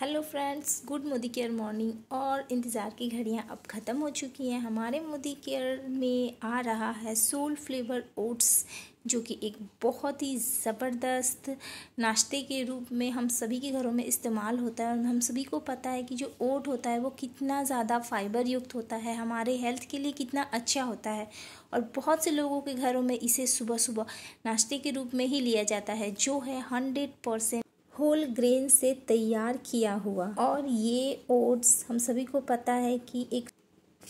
hello friends good Modi care morning और इंतज़ार की घड़ियाँ अब ख़त्म हो चुकी हैं हमारे मोदी केयर में आ रहा है सोल फ्लेवर ओट्स जो कि एक बहुत ही ज़बरदस्त नाश्ते के रूप में हम सभी के घरों में इस्तेमाल होता है और हम सभी को पता है कि जो ओट होता है वो कितना ज़्यादा फाइबर युक्त होता है हमारे हेल्थ के लिए कितना अच्छा होता है और बहुत से लोगों के घरों में इसे सुबह सुबह नाश्ते के रूप में ही लिया जाता है जो है हंड्रेड परसेंट होल ग्रेन से तैयार किया हुआ और ये ओट्स हम सभी को पता है कि एक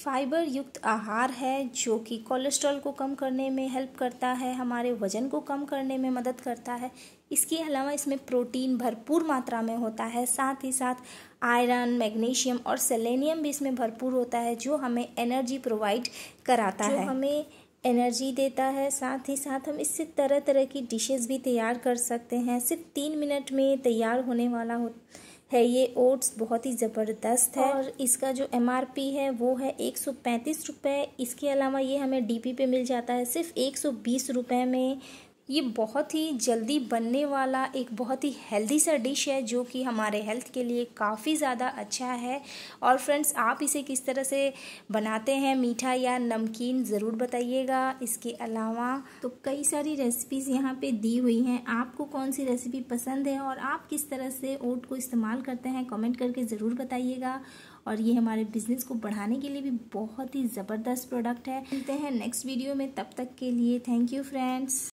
फाइबर युक्त आहार है जो कि कोलेस्ट्रॉल को कम करने में हेल्प करता है हमारे वजन को कम करने में मदद करता है इसके अलावा इसमें प्रोटीन भरपूर मात्रा में होता है साथ ही साथ आयरन मैग्नीशियम और सेलेनियम भी इसमें भरपूर होता है जो हमें एनर्जी प्रोवाइड कराता है हमें एनर्जी देता है साथ ही साथ हम इससे तरह तरह की डिशेस भी तैयार कर सकते हैं सिर्फ तीन मिनट में तैयार होने वाला हो है ये ओट्स बहुत ही ज़बरदस्त है और इसका जो एम है वो है एक सौ पैंतीस रुपये इसके अलावा ये हमें डी पे मिल जाता है सिर्फ एक सौ बीस रुपये में ये बहुत ही जल्दी बनने वाला एक बहुत ही हेल्दी सा डिश है जो कि हमारे हेल्थ के लिए काफ़ी ज़्यादा अच्छा है और फ्रेंड्स आप इसे किस तरह से बनाते हैं मीठा या नमकीन ज़रूर बताइएगा इसके अलावा तो कई सारी रेसिपीज़ यहाँ पे दी हुई हैं आपको कौन सी रेसिपी पसंद है और आप किस तरह से ओट को इस्तेमाल करते हैं कमेंट करके ज़रूर बताइएगा और ये हमारे बिज़नेस को बढ़ाने के लिए भी बहुत ही ज़बरदस्त प्रोडक्ट है मिलते हैं नेक्स्ट वीडियो में तब तक के लिए थैंक यू फ्रेंड्स